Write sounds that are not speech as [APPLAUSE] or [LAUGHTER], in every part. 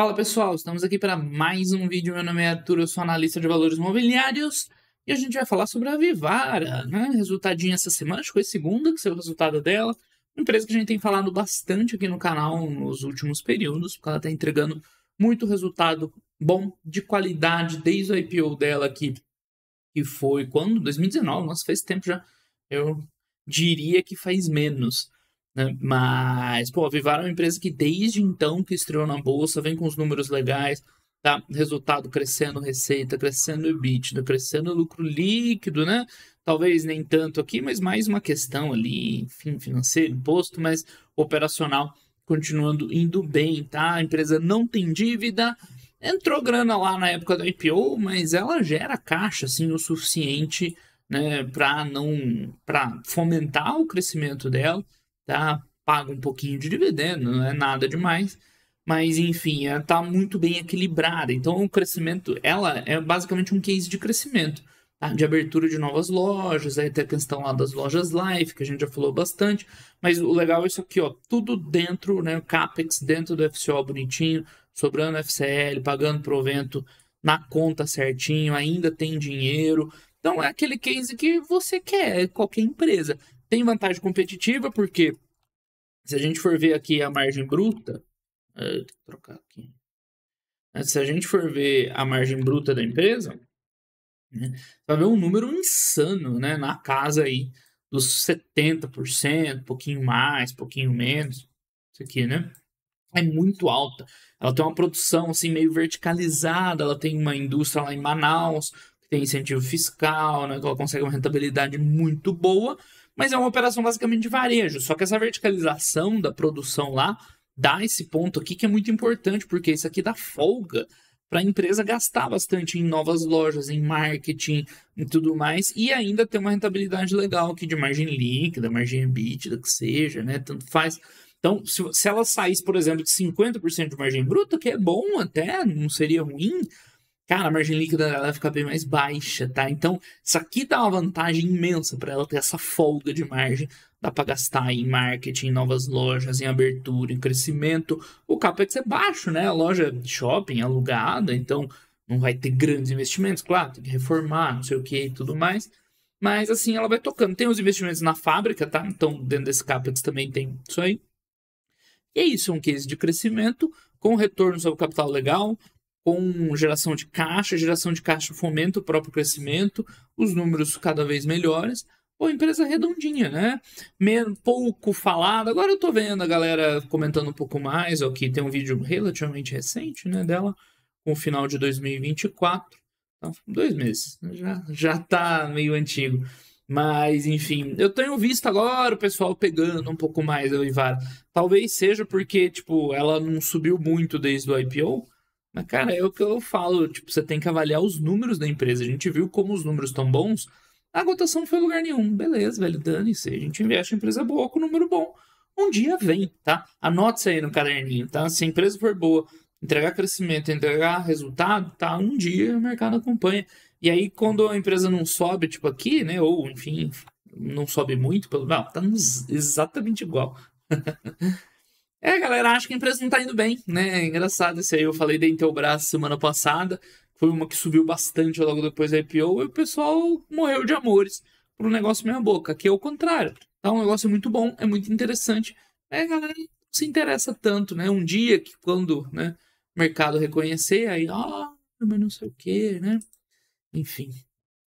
Fala pessoal, estamos aqui para mais um vídeo. Meu nome é Arthur, eu sou analista de valores imobiliários e a gente vai falar sobre a Vivara, né? Resultadinho essa semana, acho que foi segunda que saiu o resultado dela. Uma empresa que a gente tem falado bastante aqui no canal nos últimos períodos, porque ela está entregando muito resultado bom, de qualidade, desde o IPO dela aqui, que foi quando? 2019, nossa, faz tempo já. Eu diria que faz menos. Né? Uhum. Mas, pô, a Vivara é uma empresa que desde então que estreou na bolsa, vem com os números legais, tá? Resultado crescendo, receita crescendo, EBITDA crescendo, lucro líquido, né? Talvez nem tanto aqui, mas mais uma questão ali, enfim, financeiro, imposto, mas operacional continuando indo bem, tá? A empresa não tem dívida, entrou grana lá na época do IPO, mas ela gera caixa assim o suficiente, né, para não para fomentar o crescimento dela tá? Paga um pouquinho de dividendo, não é nada demais, mas enfim, ela é, está muito bem equilibrada. Então, o crescimento, ela é basicamente um case de crescimento, tá? de abertura de novas lojas, aí tem a questão lá das lojas live, que a gente já falou bastante, mas o legal é isso aqui, ó, tudo dentro, né, o CAPEX dentro do FCO bonitinho, sobrando FCL, pagando provento na conta certinho, ainda tem dinheiro. Então, é aquele case que você quer, é qualquer empresa. Tem vantagem competitiva, porque se a gente for ver aqui a margem bruta, é, eu que trocar aqui. É, se a gente for ver a margem bruta da empresa, né, vai ver um número insano, né? Na casa aí dos 70%, pouquinho mais, pouquinho menos. Isso aqui, né? É muito alta. Ela tem uma produção assim meio verticalizada, ela tem uma indústria lá em Manaus, que tem incentivo fiscal, né? Ela consegue uma rentabilidade muito boa mas é uma operação basicamente de varejo. Só que essa verticalização da produção lá dá esse ponto aqui que é muito importante, porque isso aqui dá folga para a empresa gastar bastante em novas lojas, em marketing e tudo mais, e ainda ter uma rentabilidade legal aqui de margem líquida, margem EBITDA, que seja, né? Tanto faz. Então, se, se ela saísse, por exemplo, de 50% de margem bruta, que é bom até, não seria ruim, cara, a margem líquida dela fica bem mais baixa, tá? Então, isso aqui dá uma vantagem imensa para ela ter essa folga de margem. Dá para gastar em marketing, em novas lojas, em abertura, em crescimento. O CAPEX é baixo, né? A loja de é shopping é alugada, então não vai ter grandes investimentos, claro, tem que reformar, não sei o que e tudo mais. Mas assim, ela vai tocando. Tem os investimentos na fábrica, tá? Então, dentro desse CAPEX também tem isso aí. E é isso, é um case de crescimento com retorno sobre capital legal, com geração de caixa, geração de caixa fomenta o próprio crescimento, os números cada vez melhores, ou empresa redondinha, né? pouco falada. Agora eu tô vendo a galera comentando um pouco mais, aqui é tem um vídeo relativamente recente, né, dela, com o final de 2024. Então, dois meses, já, já tá meio antigo. Mas, enfim, eu tenho visto agora o pessoal pegando um pouco mais a Ivara. Talvez seja porque, tipo, ela não subiu muito desde o IPO, mas, cara, é o que eu falo, tipo, você tem que avaliar os números da empresa. A gente viu como os números estão bons, a cotação não foi lugar nenhum. Beleza, velho, dane-se. A gente investe em empresa boa com número bom. Um dia vem, tá? Anote isso aí no caderninho, tá? Se a empresa for boa, entregar crescimento, entregar resultado, tá? Um dia o mercado acompanha. E aí, quando a empresa não sobe, tipo aqui, né? Ou, enfim, não sobe muito, pelo menos, tá exatamente igual. [LAUGHS] É, galera, acho que a empresa não tá indo bem, né? É engraçado isso aí. Eu falei da Intelbras semana passada, foi uma que subiu bastante logo depois da IPO, e o pessoal morreu de amores por um negócio meia boca. Aqui é o contrário. Tá um negócio muito bom, é muito interessante. É, galera, não se interessa tanto, né? Um dia que quando né, o mercado reconhecer, aí, ó, oh, ah, mas não sei o que, né? Enfim,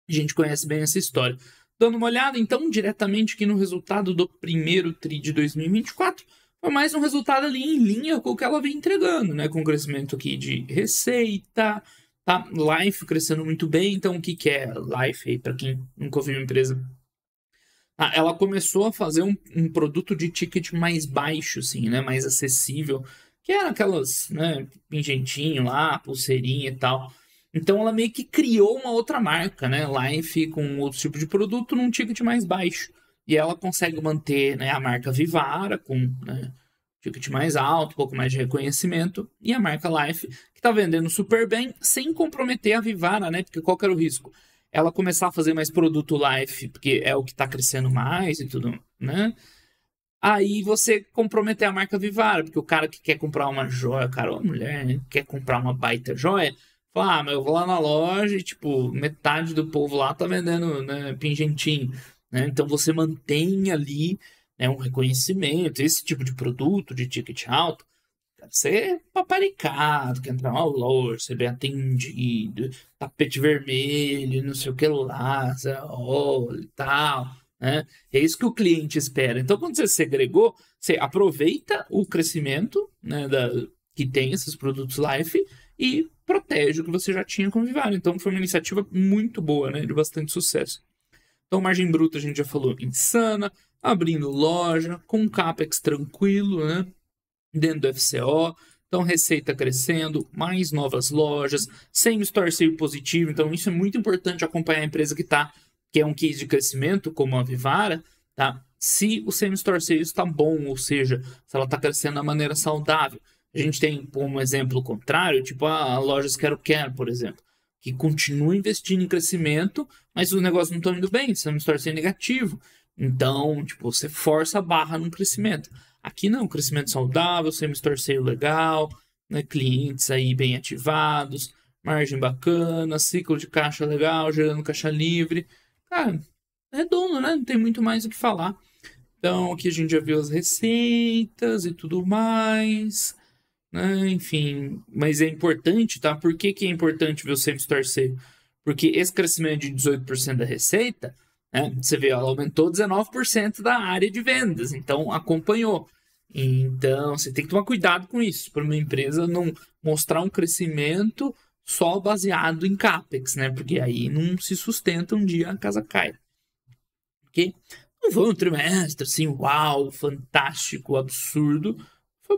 a gente conhece bem essa história. Dando uma olhada, então, diretamente aqui no resultado do primeiro TRI de 2024 foi mais um resultado ali em linha com o que ela vem entregando, né? Com o crescimento aqui de receita, tá? Life crescendo muito bem. Então, o que, que é Life aí, para quem nunca ouviu uma empresa? Ah, ela começou a fazer um, um, produto de ticket mais baixo, assim, né? Mais acessível. Que era aquelas, né? Pingentinho lá, pulseirinha e tal. Então, ela meio que criou uma outra marca, né? Life com outro tipo de produto num ticket mais baixo. E ela consegue manter né, a marca Vivara, com né, ticket mais alto, um pouco mais de reconhecimento, e a marca Life, que está vendendo super bem, sem comprometer a Vivara, né? Porque qual que era o risco? Ela começar a fazer mais produto Life, porque é o que está crescendo mais e tudo, né? Aí você comprometer a marca Vivara, porque o cara que quer comprar uma joia, cara ou mulher, né, quer comprar uma baita joia, fala, ah, mas eu vou lá na loja e, tipo, metade do povo lá tá vendendo né, pingentinho. Né? Então você mantém ali né, um reconhecimento, esse tipo de produto de ticket alto, deve ser é paparicado, quer entrar uma loja, ser bem atendido, tapete vermelho, não sei o que lá, olha e tal. Né? É isso que o cliente espera. Então, quando você segregou, você aproveita o crescimento né, da, que tem esses produtos Life e protege o que você já tinha com Então, foi uma iniciativa muito boa, né, de bastante sucesso. Então, margem bruta, a gente já falou, insana, abrindo loja, com CAPEX tranquilo, né? Dentro do FCO, então, receita crescendo, mais novas lojas, sem store positivo. Então, isso é muito importante acompanhar a empresa que está que é um case de crescimento, como a Vivara, tá? Se o semi store sale está bom, ou seja, se ela está crescendo da maneira saudável. A gente tem um exemplo contrário, tipo a ah, lojas Quero Quero, por exemplo que continua investindo em crescimento, mas os negócios não estão indo bem, você não está sendo negativo. Então, tipo, você força a barra no crescimento. Aqui não, crescimento saudável, semestre terceiro legal, né, clientes aí bem ativados, margem bacana, ciclo de caixa legal, gerando caixa livre. Cara, redondo, é né? Não tem muito mais o que falar. Então, aqui a gente já viu as receitas e tudo mais. Ah, enfim, mas é importante, tá? Por que, que é importante ver o centro torcer? Porque esse crescimento de 18% da receita, né, você vê, ela aumentou 19% da área de vendas, então acompanhou. Então, você tem que tomar cuidado com isso, para uma empresa não mostrar um crescimento só baseado em CAPEX, né? Porque aí não se sustenta um dia a casa cai. Ok? Não foi um trimestre assim, uau, fantástico, absurdo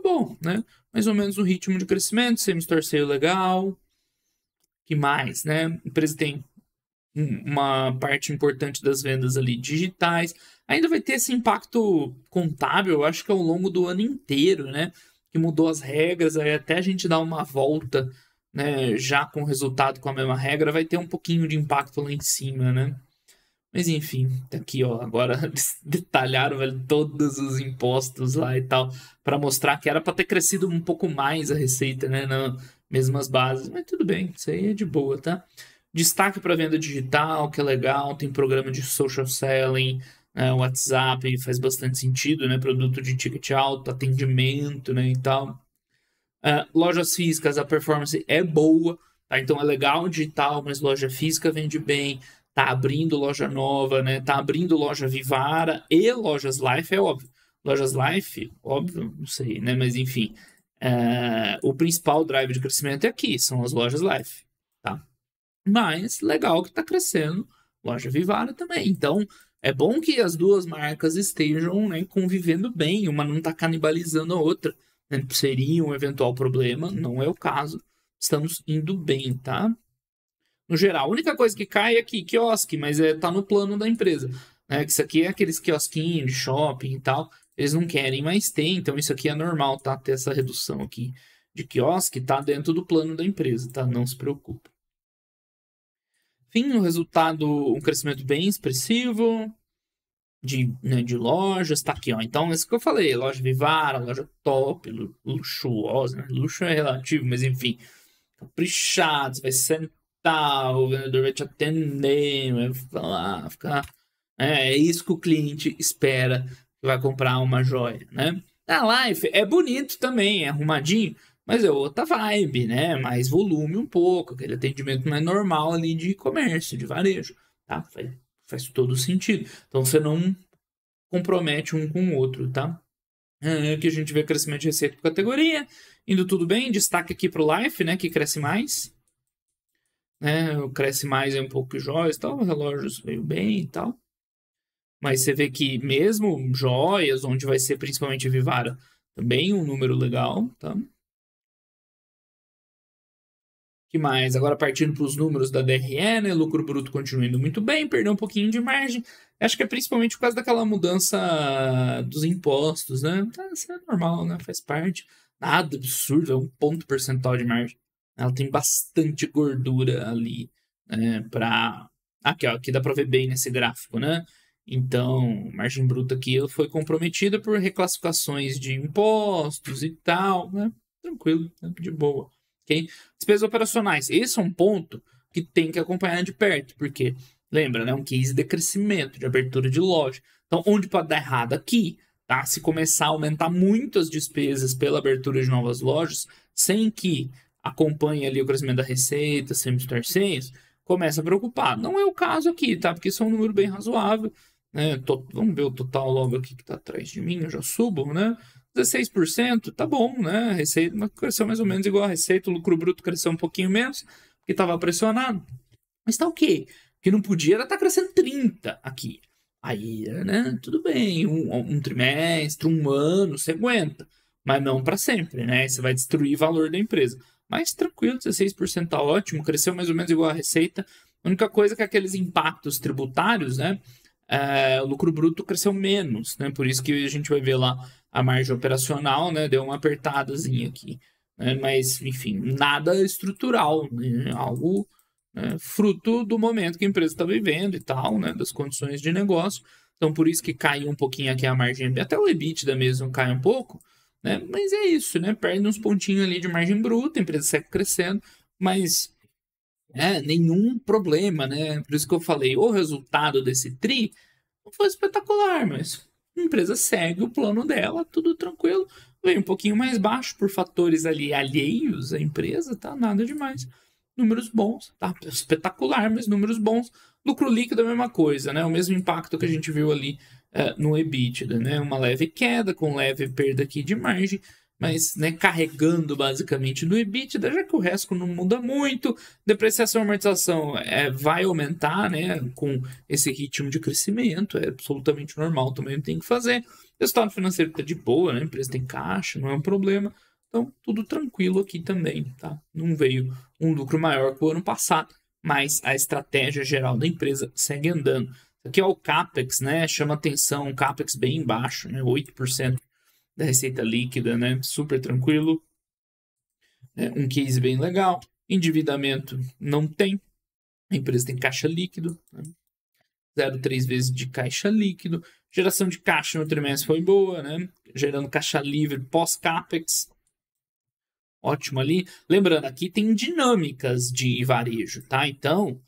foi bom, né? Mais ou menos um ritmo de crescimento, semestre saiu legal. que mais, né? A empresa tem uma parte importante das vendas ali digitais. Ainda vai ter esse impacto contábil, acho que ao longo do ano inteiro, né? Que mudou as regras, aí até a gente dar uma volta, né? Já com o resultado com a mesma regra, vai ter um pouquinho de impacto lá em cima, né? Mas enfim, tá aqui, ó. Agora [LAUGHS] detalharam velho, todos os impostos lá e tal, para mostrar que era para ter crescido um pouco mais a receita, né? Nas mesmas bases. Mas tudo bem, isso aí é de boa, tá? Destaque para venda digital, que é legal. Tem programa de social selling, né? WhatsApp, faz bastante sentido, né? Produto de ticket alto, atendimento, né? E tal. Uh, lojas físicas, a performance é boa. Tá? Então é legal o digital, mas loja física vende bem tá abrindo loja nova, né? Tá abrindo loja Vivara e lojas Life, é óbvio. Lojas Life, óbvio, não sei, né? Mas enfim, é... o principal drive de crescimento é aqui, são as lojas Life, tá? Mas legal que tá crescendo loja Vivara também. Então, é bom que as duas marcas estejam né, convivendo bem, uma não tá canibalizando a outra. Né? Seria um eventual problema, não é o caso. Estamos indo bem, tá? no geral. A única coisa que cai é aqui, quiosque, mas é, tá no plano da empresa. Né? Isso aqui é aqueles quiosquinhos de shopping e tal. Eles não querem, mas ter, então isso aqui é normal, tá? Ter essa redução aqui de quiosque tá dentro do plano da empresa, tá? Não se preocupe. Fim, o resultado, um crescimento bem expressivo de, né, de lojas, tá aqui, ó. Então, isso que eu falei, loja Vivara, loja top, luxuosa, né? Luxo é relativo, mas enfim, caprichados, vai ser tal, o vendedor vai te atender, vai falar, ficar. É, é isso que o cliente espera que vai comprar uma joia, né? A Life é bonito também, é arrumadinho, mas é outra vibe, né? Mais volume um pouco, aquele atendimento mais normal ali de comércio, de varejo, tá? Faz, faz todo sentido. Então você não compromete um com o outro, tá? Aqui é, é a gente vê crescimento de receita por categoria, indo tudo bem, destaque aqui para o Life, né? Que cresce mais né? Cresce mais é um pouco que joias, tal. Relógios veio bem e tal. Mas você vê que mesmo joias, onde vai ser principalmente Vivara, também um número legal, tá? que mais? Agora partindo para os números da DRE, né? Lucro bruto continua indo muito bem, perdeu um pouquinho de margem. Acho que é principalmente por causa daquela mudança dos impostos, né? Tá, isso é normal, né? Faz parte. Nada absurdo, é um ponto percentual de margem. Ela tem bastante gordura ali, né? Pra... Aqui, ó, aqui dá para ver bem nesse gráfico, né? Então, margem bruta aqui foi comprometida por reclassificações de impostos e tal, né? Tranquilo, né, de boa. Okay? Despesas operacionais. Esse é um ponto que tem que acompanhar de perto, porque lembra, né? Um case de crescimento, de abertura de loja. Então, onde pode dar errado aqui, tá? Se começar a aumentar muito as despesas pela abertura de novas lojas, sem que acompanha ali o crescimento da receita, sempre estar senso, começa a preocupar. Não é o caso aqui, tá? Porque isso é um número bem razoável. Né? Tô, vamos ver o total logo aqui que está atrás de mim, eu já subo, né? 16%, tá bom, né? A receita cresceu mais ou menos igual a receita, o lucro bruto cresceu um pouquinho menos, porque estava pressionado. Mas tá ok. que não podia era estar tá crescendo 30 aqui. Aí, né? Tudo bem, um, um trimestre, um ano, você aguenta. Mas não para sempre, né? Você vai destruir o valor da empresa. Mas tranquilo, 16% está ótimo, cresceu mais ou menos igual a receita. A única coisa é que aqueles impactos tributários, né? É, o lucro bruto cresceu menos, né? Por isso que a gente vai ver lá a margem operacional, né? Deu uma apertadazinha aqui. Né? Mas, enfim, nada estrutural, né? algo né? fruto do momento que a empresa está vivendo e tal, né? Das condições de negócio. Então, por isso que caiu um pouquinho aqui a margem, até o EBITDA mesmo cai um pouco, né? Mas é isso, né? Perde uns pontinhos ali de margem bruta, a empresa segue crescendo, mas né, nenhum problema, né? Por isso que eu falei, o resultado desse TRI foi espetacular, mas a empresa segue o plano dela, tudo tranquilo. Veio um pouquinho mais baixo por fatores ali alheios à empresa, tá? Nada demais. Números bons, tá? Espetacular, mas números bons. Lucro líquido é a mesma coisa, né? O mesmo impacto que a gente viu ali é, no EBITDA, né? Uma leve queda com leve perda aqui de margem, mas né, carregando basicamente no EBITDA, já que o resto não muda muito. Depreciação e amortização é, vai aumentar né, com esse ritmo de crescimento, é absolutamente normal, também tem que fazer. O resultado financeiro está de boa, né, a empresa tem caixa, não é um problema. Então, tudo tranquilo aqui também, tá? Não veio um lucro maior que o ano passado, mas a estratégia geral da empresa segue andando. Aqui é o CAPEX, né? Chama atenção, CAPEX bem baixo, né? 8% da receita líquida, né? Super tranquilo. É um case bem legal. Endividamento não tem. A empresa tem caixa líquido. Né? 0,3 vezes de caixa líquido. Geração de caixa no trimestre foi boa, né? Gerando caixa livre pós-CAPEX. Ótimo ali. Lembrando, aqui tem dinâmicas de varejo, tá? Então,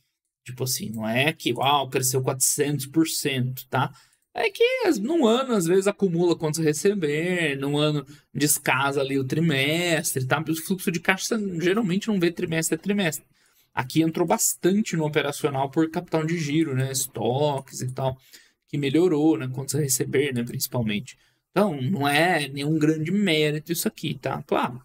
Tipo assim, não é que, uau, cresceu 400%, tá? É que num ano, às vezes, acumula quanto receber, num ano descasa ali o trimestre, tá? O fluxo de caixa geralmente não vê trimestre a trimestre. Aqui entrou bastante no operacional por capital de giro, né? Estoques e tal, que melhorou, né? Quanto receber, né? Principalmente. Então, não é nenhum grande mérito isso aqui, tá? Claro,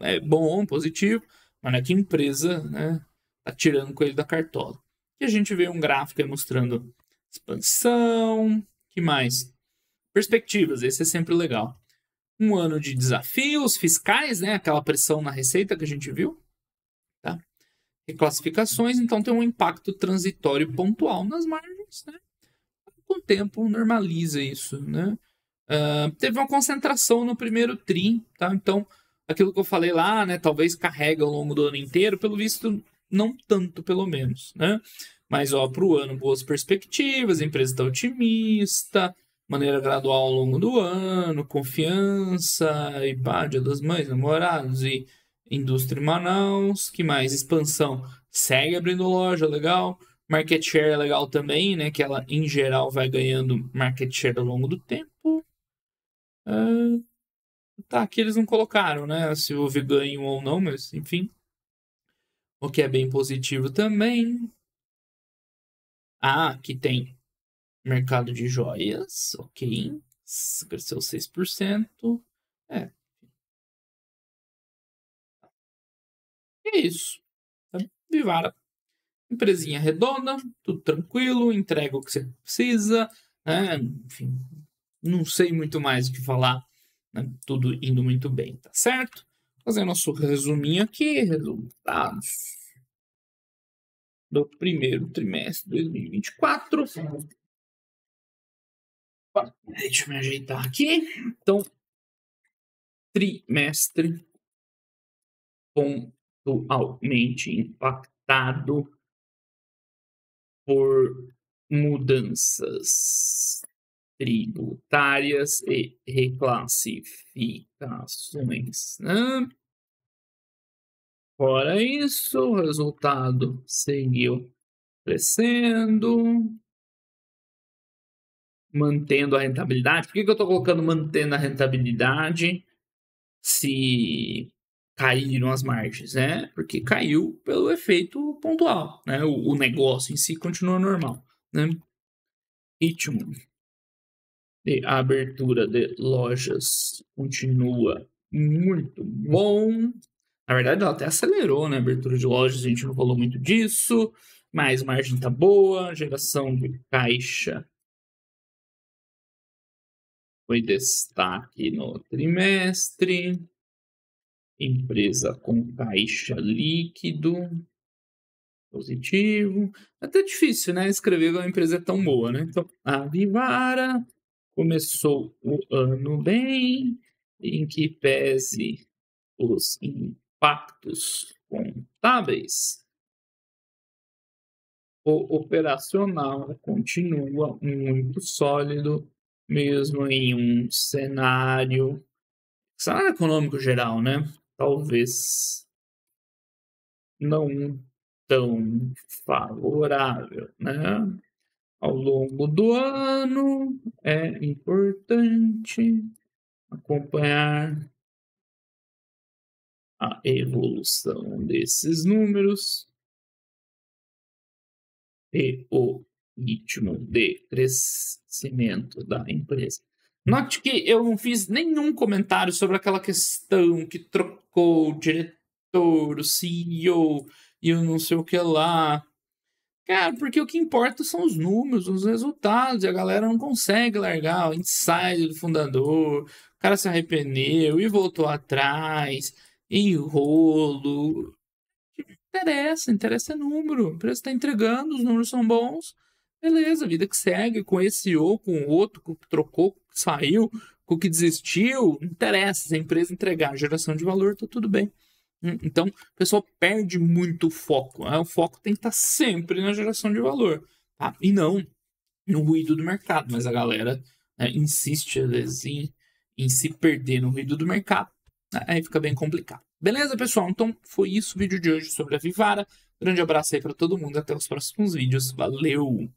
é bom, positivo, mas não é que empresa, né? Tá tirando coelho da cartola a gente vê um gráfico mostrando expansão, que mais? Perspectivas, esse é sempre legal. Um ano de desafios fiscais, né? Aquela pressão na receita que a gente viu. Tá? Reclassificações, então tem um impacto transitório pontual nas margens, né? Com o tempo normaliza isso, né? Uh, teve uma concentração no primeiro tri, tá? Então, aquilo que eu falei lá, né? Talvez carrega ao longo do ano inteiro, pelo visto, não tanto, pelo menos, né? Mas, ó, para o ano, boas perspectivas, a empresa está otimista, maneira gradual ao longo do ano, confiança, e pá, dia das mães, namorados e indústria em Manaus. que mais? Expansão. Segue abrindo loja, legal. Market share é legal também, né? Que ela, em geral, vai ganhando market share ao longo do tempo. Ah, tá, aqui eles não colocaram, né? Se houve ganho ou não, mas enfim. O que é bem positivo também. Ah, aqui tem mercado de joias, ok. Cresceu 6%. É. E é isso. Tá Vivara. Empresinha redonda, tudo tranquilo, entrega o que você precisa, né? Enfim, não sei muito mais o que falar. Né? Tudo indo muito bem, tá certo? Fazer nosso resuminho aqui, resultados do primeiro trimestre de 2024. Deixa eu me ajeitar aqui. Então, trimestre pontualmente impactado por mudanças tributárias e reclassificações. Né? Fora isso, o resultado seguiu crescendo, mantendo a rentabilidade. Por que, que eu estou colocando mantendo a rentabilidade se caíram as margens? Né? Porque caiu pelo efeito pontual. Né? O, o negócio em si continua normal. Né? Ritmo de abertura de lojas continua muito bom. Na verdade, ela até acelerou, né? Abertura de lojas, a gente não falou muito disso, mas margem tá boa, geração de caixa foi destaque no trimestre. Empresa com caixa líquido positivo. É até difícil, né? Escrever uma empresa é tão boa, né? Então, a Vivara começou o ano bem, em que pese os pactos contábeis, o operacional continua muito sólido, mesmo em um cenário, cenário econômico geral, né? Talvez não tão favorável, né? Ao longo do ano é importante acompanhar a evolução desses números e o ritmo de crescimento da empresa. Note que eu não fiz nenhum comentário sobre aquela questão que trocou o diretor, o CEO e o não sei o que lá. Cara, porque o que importa são os números, os resultados, e a galera não consegue largar o insight do fundador, o cara se arrependeu e voltou atrás, enrolo. Interessa, interessa é número. A empresa está entregando, os números são bons. Beleza, vida que segue com esse ou com o outro, com o que trocou, com o que saiu, com o que desistiu. Interessa, se a empresa entregar geração de valor, tá tudo bem. Hum, então, o pessoal perde muito foco. Né? O foco tem que estar tá sempre na geração de valor. Tá? E não no ruído do mercado. Mas a galera né, insiste, às vezes, em, em se perder no ruído do mercado Aí fica bem complicado. Beleza, pessoal? Então foi isso o vídeo de hoje sobre a Vivara. Grande abraço aí para todo mundo. Até os próximos vídeos. Valeu!